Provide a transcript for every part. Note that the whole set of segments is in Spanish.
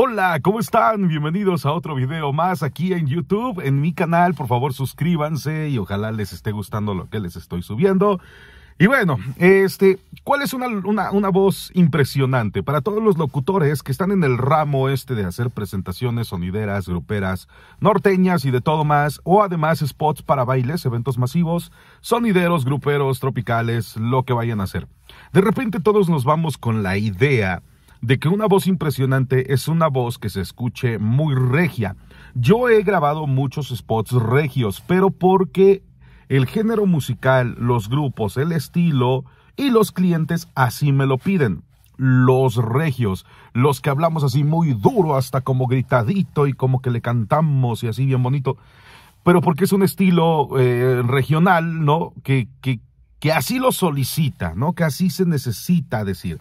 Hola, ¿cómo están? Bienvenidos a otro video más aquí en YouTube, en mi canal. Por favor, suscríbanse y ojalá les esté gustando lo que les estoy subiendo. Y bueno, este, ¿cuál es una, una, una, voz impresionante? Para todos los locutores que están en el ramo este de hacer presentaciones sonideras, gruperas, norteñas y de todo más, o además spots para bailes, eventos masivos, sonideros, gruperos, tropicales, lo que vayan a hacer. De repente todos nos vamos con la idea de que una voz impresionante es una voz que se escuche muy regia. Yo he grabado muchos spots regios, pero porque el género musical, los grupos, el estilo y los clientes así me lo piden. Los regios, los que hablamos así muy duro, hasta como gritadito y como que le cantamos y así bien bonito. Pero porque es un estilo eh, regional, ¿no? Que, que, que así lo solicita, ¿no? Que así se necesita decir.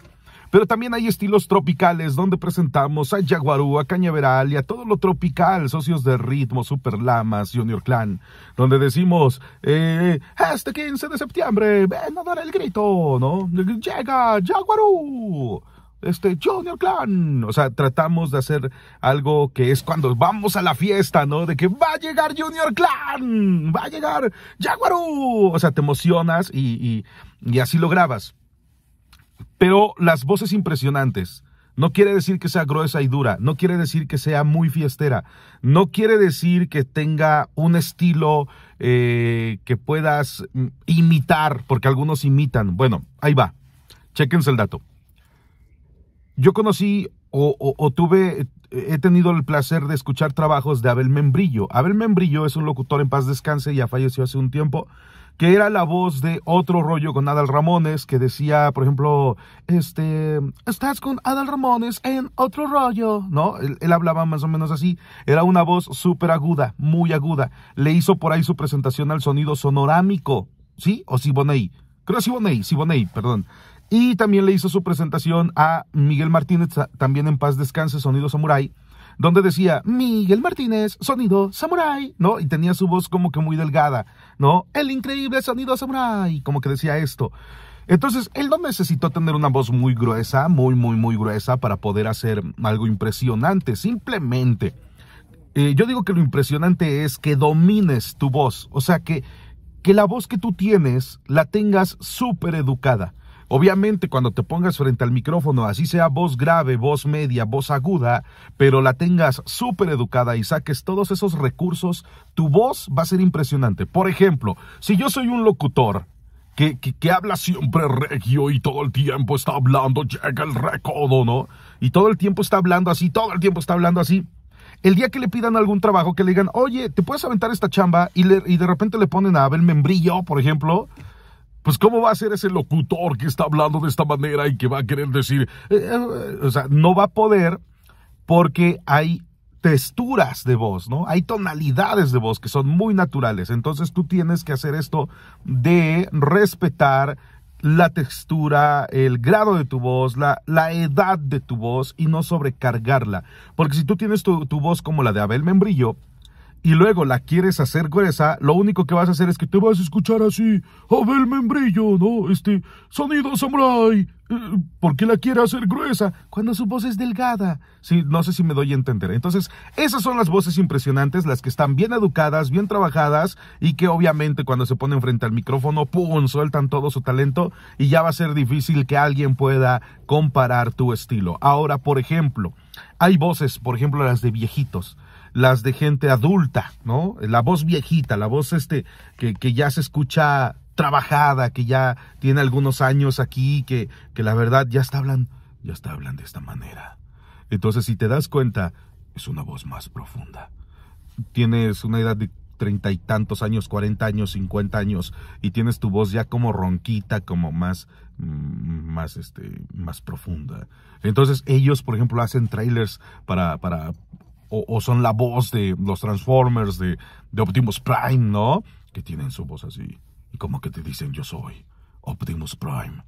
Pero también hay estilos tropicales donde presentamos a Jaguarú, a Cañaveral y a todo lo tropical, socios de ritmo, Superlamas, Junior Clan, donde decimos, eh, este 15 de septiembre, ven a dar el grito, ¿no? Llega Jaguarú este Junior Clan. O sea, tratamos de hacer algo que es cuando vamos a la fiesta, ¿no? De que va a llegar Junior Clan, va a llegar Jaguarú. O sea, te emocionas y, y así lo grabas. Pero las voces impresionantes, no quiere decir que sea gruesa y dura, no quiere decir que sea muy fiestera, no quiere decir que tenga un estilo eh, que puedas mm, imitar, porque algunos imitan. Bueno, ahí va, chequense el dato. Yo conocí o, tuve, eh, he tenido el placer de escuchar trabajos de Abel Membrillo. Abel Membrillo es un locutor en paz descanse, ya falleció hace un tiempo, que era la voz de otro rollo con Adal Ramones, que decía, por ejemplo, este, estás con Adal Ramones en otro rollo, ¿no? Él, hablaba más o menos así, era una voz súper aguda, muy aguda. Le hizo por ahí su presentación al sonido sonorámico, ¿sí? O Siboney, creo Siboney, Siboney, perdón. Y también le hizo su presentación a Miguel Martínez, también en paz descanse, sonido samurai donde decía Miguel Martínez, sonido samurai, ¿no? Y tenía su voz como que muy delgada, ¿no? El increíble sonido samurai, como que decía esto. Entonces, él no necesitó tener una voz muy gruesa, muy, muy, muy gruesa para poder hacer algo impresionante. Simplemente, eh, yo digo que lo impresionante es que domines tu voz, o sea, que, que la voz que tú tienes la tengas súper educada. Obviamente cuando te pongas frente al micrófono, así sea voz grave, voz media, voz aguda, pero la tengas súper educada y saques todos esos recursos, tu voz va a ser impresionante. Por ejemplo, si yo soy un locutor que, que, habla siempre regio y todo el tiempo está hablando, llega el recodo, ¿no? Y todo el tiempo está hablando así, todo el tiempo está hablando así. El día que le pidan algún trabajo, que le digan, oye, ¿te puedes aventar esta chamba? Y, y de repente le ponen a Abel Membrillo, por ejemplo, pues cómo va a ser ese locutor que está hablando de esta manera y que va a querer decir, eh, eh, o sea, no va a poder porque hay texturas de voz, ¿no? Hay tonalidades de voz que son muy naturales. Entonces tú tienes que hacer esto de respetar la textura, el grado de tu voz, la, edad de tu voz y no sobrecargarla. Porque si tú tienes tu voz como la de Abel Membrillo, y luego la quieres hacer gruesa, lo único que vas a hacer es que te vas a escuchar así, a ver membrillo, ¿no? Este, sonido samurai. Eh, ¿Por qué la quiere hacer gruesa? Cuando su voz es delgada. Sí, no sé si me doy a entender. Entonces, esas son las voces impresionantes, las que están bien educadas, bien trabajadas y que obviamente cuando se ponen frente al micrófono, ¡pum!, sueltan todo su talento y ya va a ser difícil que alguien pueda comparar tu estilo. Ahora, por ejemplo, hay voces, por ejemplo, las de viejitos las de gente adulta, ¿no? La voz viejita, la voz este, que, ya se escucha trabajada, que ya tiene algunos años aquí, que, la verdad ya está hablando, ya está de esta manera. Entonces, si te das cuenta, es una voz más profunda. Tienes una edad de treinta y tantos años, cuarenta años, cincuenta años, y tienes tu voz ya como ronquita, como más, mm, más, este, más profunda. Entonces ellos, por ejemplo, hacen trailers para, para, o, son la voz de los Transformers, de, Optimus Prime, ¿no? Que tienen su voz así. Y como que te dicen, yo soy Optimus Prime.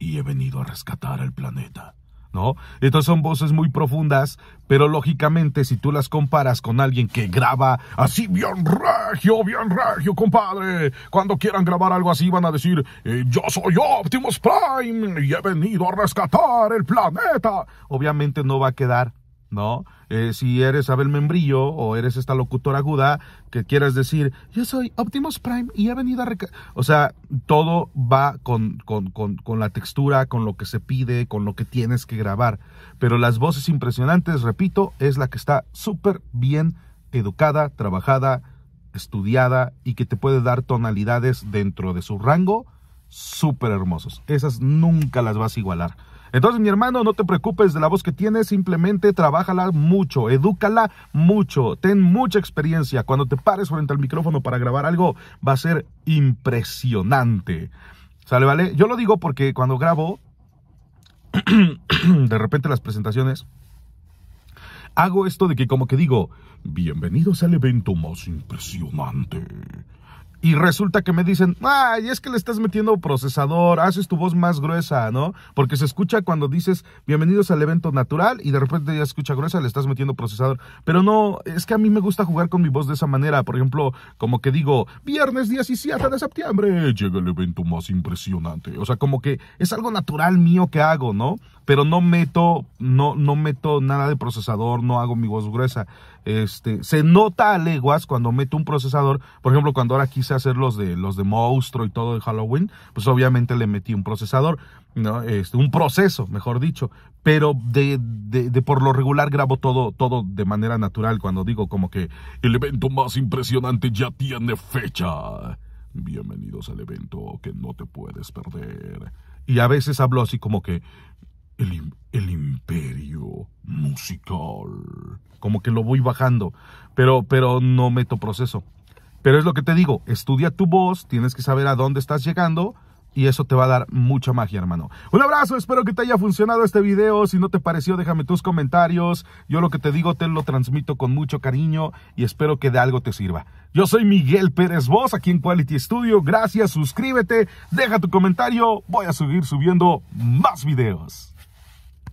Y he venido a rescatar el planeta. ¿No? Estas son voces muy profundas, pero lógicamente si tú las comparas con alguien que graba así bien regio, bien regio, compadre, cuando quieran grabar algo así van a decir, eh, yo soy Optimus Prime y he venido a rescatar el planeta, obviamente no va a quedar ¿no? Eh, si eres Abel Membrillo o eres esta locutora aguda que quieras decir, yo soy Optimus Prime y he venido a... O sea, todo va con, con, con, con, la textura, con lo que se pide, con lo que tienes que grabar. Pero las voces impresionantes, repito, es la que está súper bien educada, trabajada, estudiada y que te puede dar tonalidades dentro de su rango súper hermosos. Esas nunca las vas a igualar. Entonces, mi hermano, no te preocupes de la voz que tienes, simplemente trabájala mucho, edúcala mucho, ten mucha experiencia. Cuando te pares frente al micrófono para grabar algo, va a ser impresionante. ¿Sale, vale? Yo lo digo porque cuando grabo, de repente las presentaciones, hago esto de que como que digo, bienvenidos al evento más impresionante. Y resulta que me dicen, ay, es que le estás metiendo procesador, haces tu voz más gruesa, ¿no? Porque se escucha cuando dices, bienvenidos al evento natural, y de repente ya escucha gruesa, le estás metiendo procesador. Pero no, es que a mí me gusta jugar con mi voz de esa manera. Por ejemplo, como que digo, viernes y siete de septiembre, llega el evento más impresionante. O sea, como que es algo natural mío que hago, ¿no? Pero no meto, no, no meto nada de procesador, no hago mi voz gruesa. Este, se nota a leguas cuando meto un procesador. Por ejemplo, cuando ahora quise hacer los de, los de monstruo y todo de Halloween, pues obviamente le metí un procesador, ¿no? Este, un proceso, mejor dicho. Pero por lo regular grabo todo, todo de manera natural. Cuando digo como que el evento más impresionante ya tiene fecha. Bienvenidos al evento que no te puedes perder. Y a veces hablo así como que el, el imperio musical. Como que lo voy bajando, pero, pero no meto proceso. Pero es lo que te digo, estudia tu voz, tienes que saber a dónde estás llegando y eso te va a dar mucha magia, hermano. Un abrazo, espero que te haya funcionado este video. Si no te pareció, déjame tus comentarios. Yo lo que te digo te lo transmito con mucho cariño y espero que de algo te sirva. Yo soy Miguel Pérez Vos, aquí en Quality Studio. Gracias, suscríbete, deja tu comentario. Voy a seguir subiendo más videos.